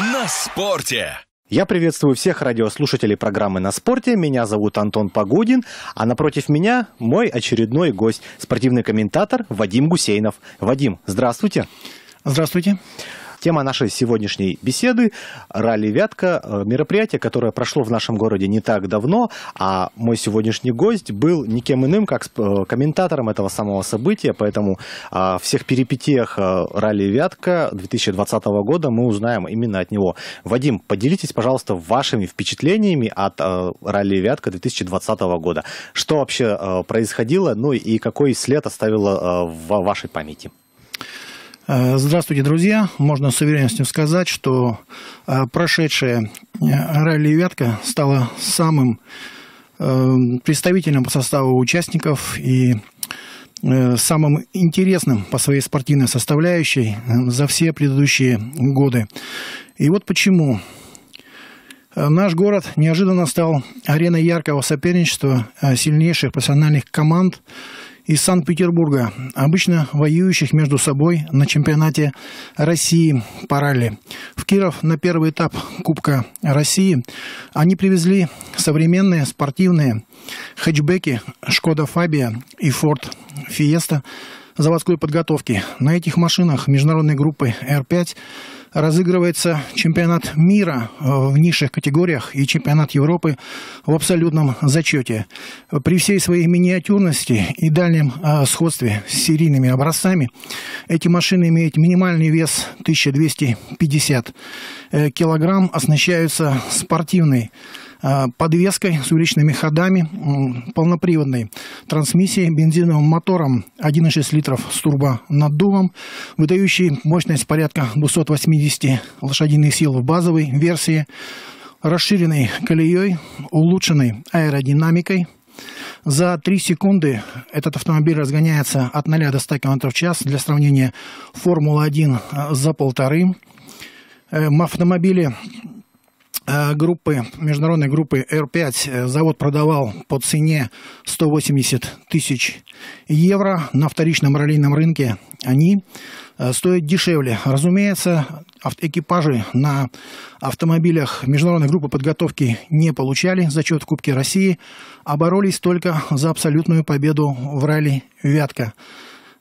на спорте. Я приветствую всех радиослушателей программы «На спорте». Меня зовут Антон Погодин, а напротив меня мой очередной гость, спортивный комментатор Вадим Гусейнов. Вадим, здравствуйте. Здравствуйте. Здравствуйте. Тема нашей сегодняшней беседы – ралли «Вятка», э, мероприятие, которое прошло в нашем городе не так давно, а мой сегодняшний гость был никем иным, как э, комментатором этого самого события, поэтому о а, всех перипетиях ралли «Вятка» 2020 года мы узнаем именно от него. Вадим, поделитесь, пожалуйста, вашими впечатлениями от ралли «Вятка» 2020 года. Что вообще э, происходило, ну и какой след оставило в вашей памяти? Э, здравствуйте, друзья. Можно с уверенностью сказать, что э, прошедшая э, ралли-вятка стала самым представительным по составу участников и самым интересным по своей спортивной составляющей за все предыдущие годы. И вот почему. Наш город неожиданно стал ареной яркого соперничества сильнейших профессиональных команд из Санкт-Петербурга, обычно воюющих между собой на чемпионате России по ралли. В Киров на первый этап Кубка России они привезли современные спортивные хэтчбеки «Шкода Фабия» и «Форд Фиеста» заводской подготовки. На этих машинах международной группы R5 разыгрывается чемпионат мира э, в низших категориях и чемпионат Европы в абсолютном зачете. При всей своей миниатюрности и дальнем э, сходстве с серийными образцами эти машины имеют минимальный вес 1250 э, килограмм, оснащаются спортивной Э, подвеской с уличными ходами, полноприводной трансмиссией, бензиновым мотором 1,6 литров с турбонаддувом, выдающий мощность порядка 280 лошадиных сил в базовой версии, расширенной колеей, улучшенной аэродинамикой, за 3 секунды этот автомобиль разгоняется от 0 до 100 км в час. Для сравнения, Формула-1 э, за полторы. Э, в автомобиле Э, группы, международной группы R5 э, завод продавал по цене 180 тысяч евро на вторичном раллийном рынке. Они э, стоят дешевле. Разумеется, экипажи на автомобилях международной группы подготовки не получали зачет в Кубке России, а боролись только за абсолютную победу в ралли «Вятка».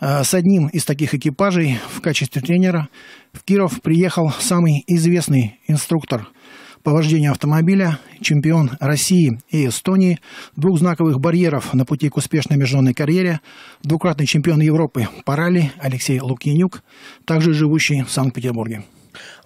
С одним из таких экипажей в качестве тренера в Киров приехал самый известный инструктор – по вождению автомобиля, чемпион России и Эстонии, двух знаковых барьеров на пути к успешной международной карьере, двукратный чемпион Европы по ралли Алексей Лукьянюк, также живущий в Санкт-Петербурге.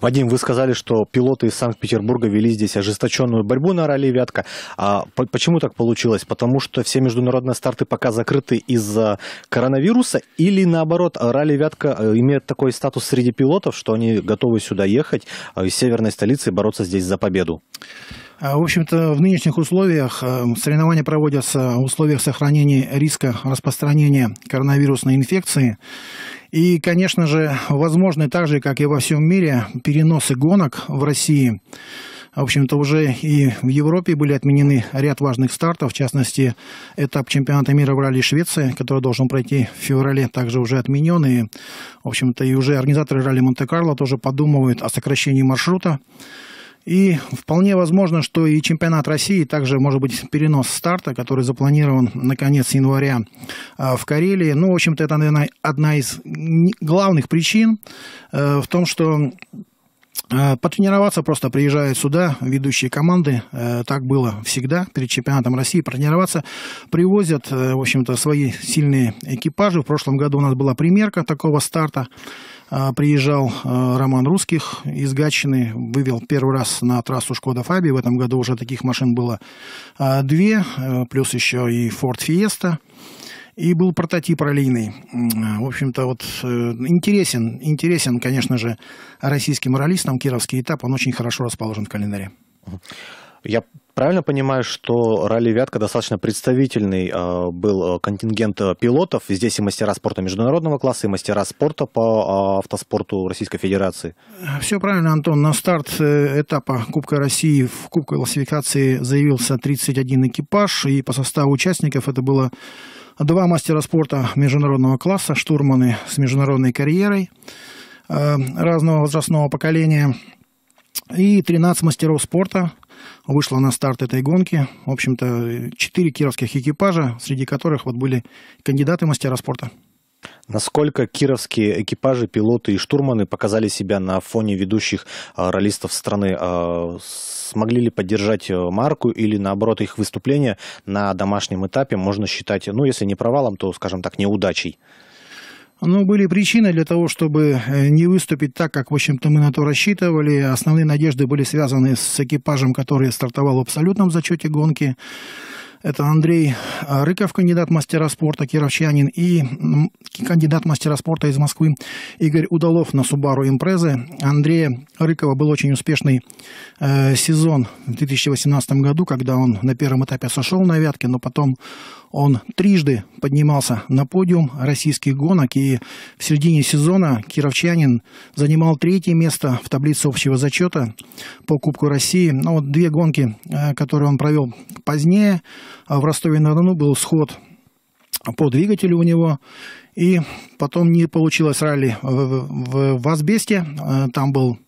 Вадим, вы сказали, что пилоты из Санкт-Петербурга вели здесь ожесточенную борьбу на ралли «Вятка». А почему так получилось? Потому что все международные старты пока закрыты из-за коронавируса? Или наоборот, ралли «Вятка» э, имеет такой статус среди пилотов, что они готовы сюда ехать э, из северной столицы и бороться здесь за победу? А, в общем-то, в нынешних условиях э, соревнования проводятся в условиях сохранения риска распространения коронавирусной инфекции. И, конечно же, возможны так же, как и во всем мире, переносы гонок в России. В общем-то, уже и в Европе были отменены ряд важных стартов. В частности, этап чемпионата мира в ралли Швеции, который должен пройти в феврале, также уже отменен. И, в общем-то, и уже организаторы ралли Монте-Карло тоже подумывают о сокращении маршрута. И вполне возможно, что и чемпионат России, также может быть перенос старта, который запланирован на конец января а, в Карелии. Ну, в общем-то, это, наверное, одна из главных причин э, в том, что э, Потренироваться просто приезжают сюда ведущие команды, э, так было всегда перед чемпионатом России, потренироваться привозят, в общем-то, свои сильные экипажи. В прошлом году у нас была примерка такого старта. А, приезжал а, Роман Русских из Гатчины, вывел первый раз на трассу Шкода Фаби. В этом году уже таких машин было а, две, э, плюс еще и Форд Фиеста И был прототип раллийный. В общем-то, вот э, интересен, интересен, конечно же, российским раллистам. Кировский этап, он очень хорошо расположен в календаре. Я Правильно понимаю, что ралли «Вятка» достаточно представительный э, был э, контингент э, пилотов. Здесь и мастера спорта международного класса, и мастера спорта по автоспорту Российской Федерации. Все правильно, Антон. На старт этапа Кубка России в Кубке классификации заявился 31 экипаж. И по составу участников это было два мастера спорта международного класса, штурманы с международной карьерой разного возрастного поколения – и 13 мастеров спорта вышло на старт этой гонки. В общем-то, 4 кировских экипажа, среди которых вот были кандидаты мастера спорта. Насколько кировские экипажи, пилоты и штурманы показали себя на фоне ведущих а, ролистов страны? А, смогли ли поддержать э, марку или, наоборот, их выступление на домашнем этапе можно считать, ну, если не провалом, то, скажем так, неудачей? Но ну, были причины для того, чтобы э, не выступить так, как, в общем-то, мы на то рассчитывали. Основные надежды были связаны с экипажем, который стартовал в абсолютном зачете гонки. Это Андрей э, Рыков, кандидат мастера спорта, кировчанин, и кандидат мастера спорта из Москвы Игорь Удалов на Субару Импрезы. Андрея Рыкова был очень успешный э, сезон в 2018 году, когда он на первом этапе сошел на вятке, но потом он трижды поднимался на подиум российских гонок, и в середине сезона кировчанин занимал третье место в таблице общего зачета по Кубку России. Но ну, вот две гонки, э, которые он провел позднее – а в Ростове-на-Дону был сход по двигателю у него. И потом не получилось ралли в, в, э, Там был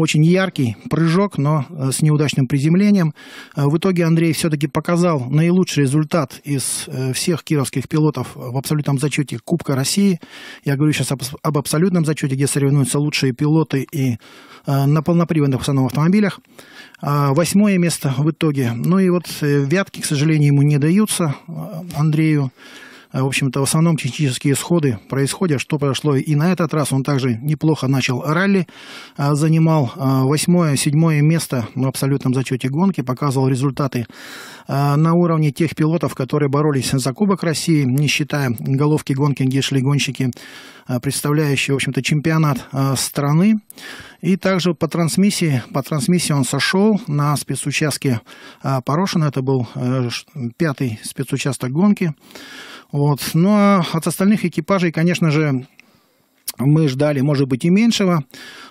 очень яркий прыжок, но э, с неудачным приземлением. Э, в итоге Андрей все-таки показал наилучший результат из э, всех кировских пилотов в абсолютном зачете Кубка России. Я говорю сейчас об, об абсолютном зачете, где соревнуются лучшие пилоты и на полноприводных в основном автомобилях. А, восьмое место в итоге. Ну и вот вятки, к сожалению, ему не даются Андрею. А, в общем-то, в основном технические исходы происходят, что произошло и на этот раз. Он также неплохо начал ралли, а, занимал а, восьмое, седьмое место в абсолютном зачете гонки, показывал результаты на уровне тех пилотов, которые боролись за Кубок России, не считая головки гонки, где шли гонщики, представляющие, в общем-то, чемпионат страны. И также по трансмиссии, по трансмиссии он сошел на спецучастке Порошина. Это был э, пятый спецучасток гонки. Вот. Но ну, а от остальных экипажей, конечно же, мы ждали, может быть, и меньшего,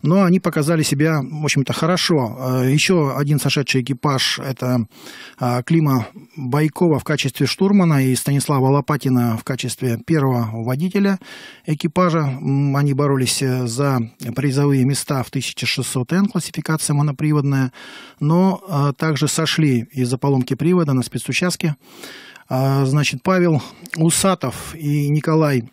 но они показали себя, в общем-то, хорошо. Э, Еще один сошедший экипаж – это а, Клима Байкова в качестве штурмана и Станислава Лопатина в качестве первого водителя экипажа. Они боролись э, за призовые места в 1600Н, классификация моноприводная, но э, также сошли из-за поломки привода на спецучастке. А, значит, Павел Усатов и Николай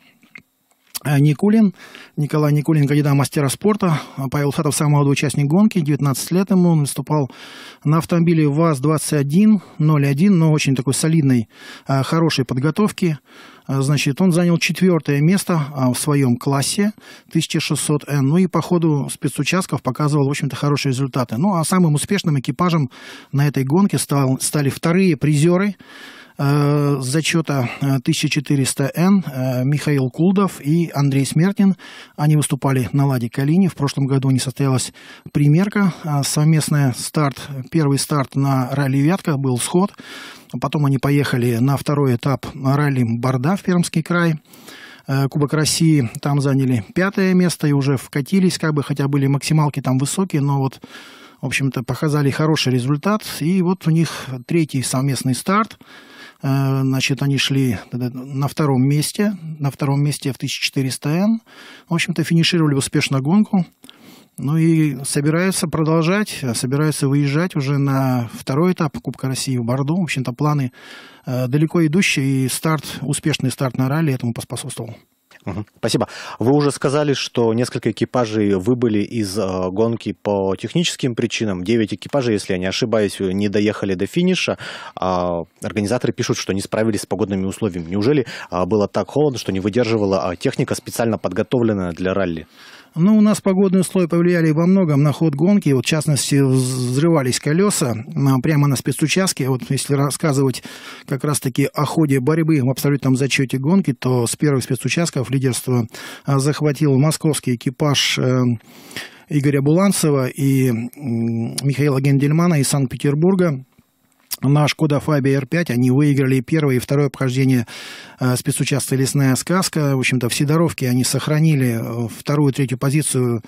э, Никулин. Николай Никулин, кандидат мастера спорта. А Павел Усатов, самый молодой участник гонки, 19 лет ему. Он выступал на автомобиле ВАЗ-2101, но очень такой солидной, а, хорошей подготовки. Значит, он занял четвертое место в своем классе 1600Н. Ну и по ходу спецучастков показывал, в общем-то, хорошие результаты. Ну а самым успешным экипажем на этой гонке стал, стали вторые призеры Э, с зачета 1400Н э, э, Михаил Кулдов и Андрей Смертин. Они выступали на «Ладе Калине». В прошлом году не состоялась примерка. Совместный старт, первый старт на ралли «Вятка» был сход. Потом они поехали на второй этап ралли «Борда» в Пермский край. Кубок России там заняли пятое место и уже вкатились, как бы, хотя были максималки там высокие, но вот в общем-то, показали хороший результат. И вот у них третий совместный старт – Э, значит, они шли э, на втором месте, на втором месте в 1400Н. В общем-то, финишировали успешно гонку. Ну и собираются продолжать, э, собираются выезжать уже на второй этап Кубка России в Бордо. В общем-то, планы далеко идущие, и старт, успешный старт на ралли этому поспособствовал. Спасибо. Вы уже сказали, что несколько экипажей выбыли из э, гонки по техническим причинам. Девять экипажей, если я не ошибаюсь, не доехали до финиша. А, организаторы пишут, что не справились с погодными условиями. Неужели а, было так холодно, что не выдерживала а, техника, специально подготовленная для ралли? Ну, у нас погодные условия повлияли во многом на ход гонки. Вот, в частности, взрывались колеса а, прямо на спецучастке. Вот если рассказывать как раз-таки о ходе борьбы в абсолютном зачете гонки, то с первых спецучастков лидерство а, захватил московский экипаж э, Игоря Буланцева и Михаила Гендельмана из Санкт-Петербурга на Шкода Фабия R5. Они выиграли первое и второе обхождение э, а, спецучастка «Лесная сказка». В общем-то, в Сидоровке они сохранили э, вторую и третью позицию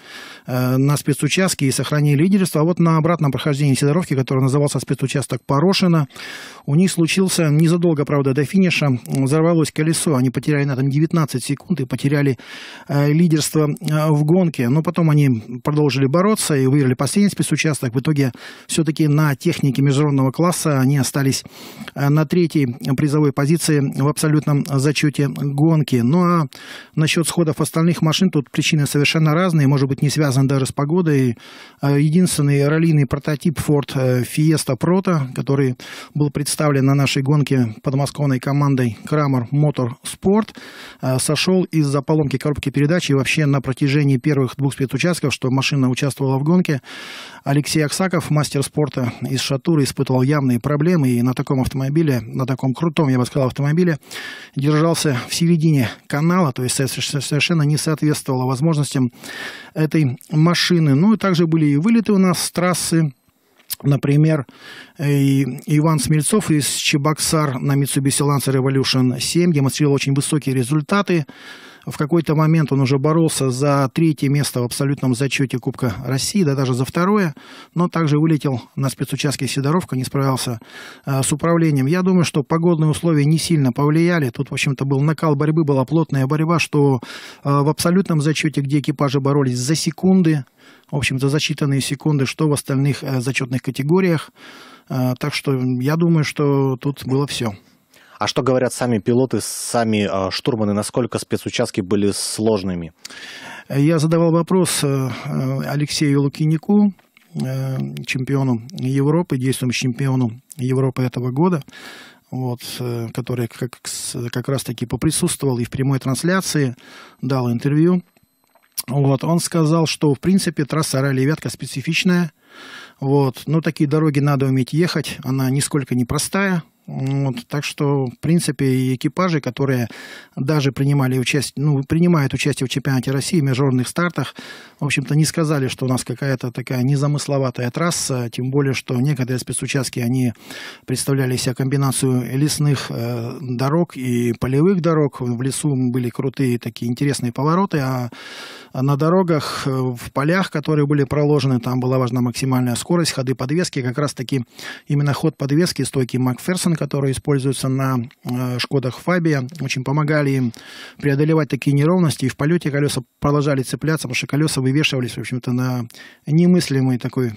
э, на спецучастке и сохранили лидерство. А вот на обратном прохождении Сидоровки, который назывался спецучасток Порошина, у них случился незадолго, правда, до финиша, взорвалось колесо. Они потеряли на этом 19 секунд и потеряли э, лидерство э, в гонке. Но потом они продолжили бороться и выиграли последний спецучасток. В итоге все-таки на технике международного класса они остались э, на третьей призовой позиции в абсолютном зачете гонки. Ну а насчет сходов остальных машин, тут причины совершенно разные, может быть, не связаны даже с погодой. Э, единственный раллийный прототип Ford э, Fiesta Proto, который был представлен на нашей гонке подмосковной командой Kramer Motor Sport, сошел из-за поломки коробки передач и вообще на протяжении первых двух спецучастков, что машина участвовала в гонке, Алексей Аксаков, мастер спорта из Шатуры, испытывал явные проблемы проблемы, и на таком автомобиле, на таком крутом, я бы сказал, автомобиле, держался в середине канала, то есть совершенно не соответствовало возможностям этой машины. Ну и также были и вылеты у нас с трассы, Например, э, Иван Смельцов из Чебоксар на Mitsubishi Lancer Evolution 7 демонстрировал очень высокие результаты в какой-то момент он уже боролся за третье место в абсолютном зачете Кубка России, да даже за второе, но также вылетел на спецучастке Сидоровка, не справился э, с управлением. Я думаю, что погодные условия не сильно повлияли. Тут, в общем-то, был накал борьбы, была плотная борьба, что э, в абсолютном зачете, где экипажи боролись за секунды, в общем-то, за считанные секунды, что в остальных э, зачетных категориях. Э, так что я думаю, что тут было все. А что говорят сами пилоты, сами э, штурманы, насколько спецучастки были сложными? Я задавал вопрос э, э, Алексею Лукинику, э, чемпиону Европы, действующему чемпиону Европы этого года, вот, э, который как, как раз-таки поприсутствовал и в прямой трансляции, дал интервью. Вот, он сказал, что, в принципе, трасса ралли-вятка специфичная, вот. Но ну, такие дороги надо уметь ехать, она нисколько не простая, вот, так что, в принципе, и экипажи, которые даже принимали участие, ну, принимают участие в чемпионате России, в мажорных стартах, в общем-то, не сказали, что у нас какая-то такая незамысловатая трасса, тем более, что некоторые спецучастки, они представляли себя комбинацию лесных э, дорог и полевых дорог. В лесу были крутые такие интересные повороты, а а на дорогах, э, в полях, которые были проложены, там была важна максимальная скорость, ходы подвески, как раз-таки именно ход подвески, стойки Макферсон, которые используются на э, Шкодах Фабия, очень помогали им преодолевать такие неровности, и в полете колеса продолжали цепляться, потому что колеса вывешивались, в общем-то, на немыслимую такую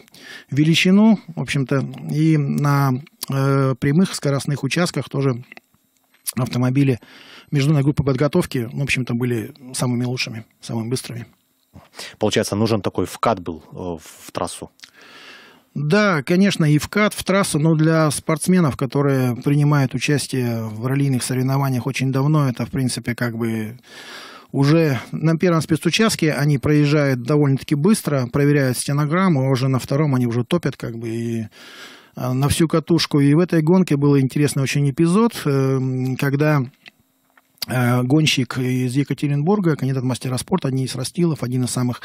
величину, в общем-то, и на э, прямых скоростных участках тоже автомобили международной группы подготовки, в общем-то, были самыми лучшими, самыми быстрыми. Получается, нужен такой вкат был э, в трассу? Да, конечно, и вкат в трассу, но для спортсменов, которые принимают участие в раллийных соревнованиях очень давно, это, в принципе, как бы уже на первом спецучастке они проезжают довольно-таки быстро, проверяют стенограмму, а уже на втором они уже топят, как бы, и Э, на всю катушку. И в этой гонке был интересный очень эпизод, э, когда э, гонщик из Екатеринбурга, кандидат мастера спорта, один из Растилов, один из самых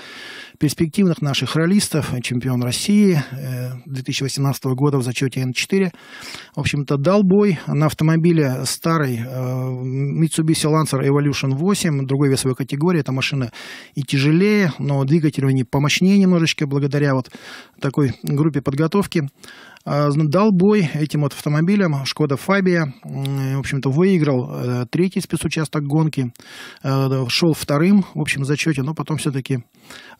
перспективных наших ролистов, чемпион России 2018 года в зачете n 4 В общем-то, дал бой на автомобиле старый Mitsubishi Lancer Evolution 8, другой весовой категории. Эта машина и тяжелее, но двигатель у нее помощнее немножечко, благодаря вот такой группе подготовки. А, дал бой этим вот автомобилям. Шкода Фабия, в общем-то, выиграл э, третий спецучасток гонки, э, шел вторым, в общем, зачете, но потом все-таки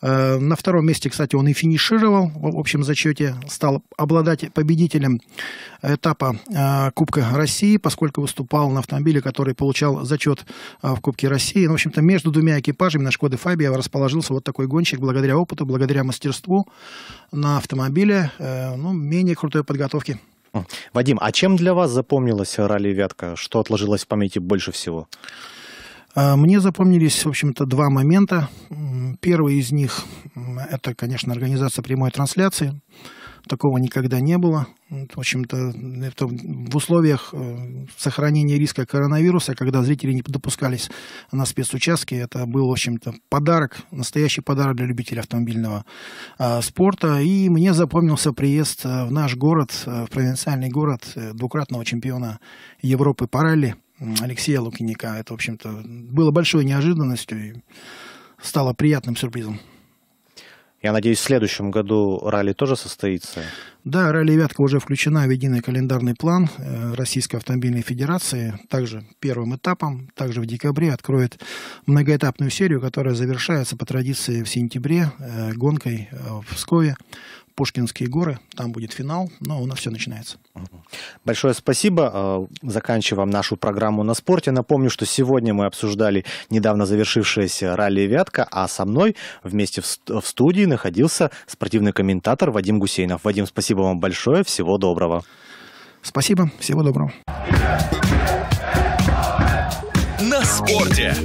Э, на втором месте, кстати, он и финишировал в общем зачете, стал обладать победителем этапа э, Кубка России, поскольку выступал на автомобиле, который получал зачет э, в Кубке России. Ну, в общем-то, между двумя экипажами на Шкоде Фабия расположился вот такой гонщик благодаря опыту, благодаря мастерству на автомобиле, ну, менее крутой подготовки. Вадим, а чем для вас запомнилась ралли Вятка? Что отложилось в памяти больше всего? А, мне запомнились, в общем-то, два момента. Первый из них – это, конечно, организация прямой трансляции. Такого никогда не было. В общем-то, в условиях э, сохранения риска коронавируса, когда зрители не допускались на спецучастки, это был, в общем-то, подарок, настоящий подарок для любителей автомобильного э, спорта. И мне запомнился приезд э, в наш город, э, в провинциальный город двукратного чемпиона Европы по ралли – Алексея Лукиника. Это, в общем-то, было большой неожиданностью и стало приятным сюрпризом. Я надеюсь, в следующем году ралли тоже состоится? Да, ралли «Вятка» уже включена в единый календарный план э, Российской автомобильной федерации. Также первым этапом, также в декабре откроет многоэтапную серию, которая завершается по традиции в сентябре э, гонкой э, в Пскове Пушкинские горы, там будет финал, но у нас все начинается. Большое спасибо. А, заканчиваем нашу программу на спорте. Напомню, что сегодня мы обсуждали недавно завершившееся ралли «Вятка», а со мной вместе в студии находился спортивный комментатор Вадим Гусейнов. Вадим, спасибо вам большое. Всего доброго. Спасибо. Всего доброго. На спорте.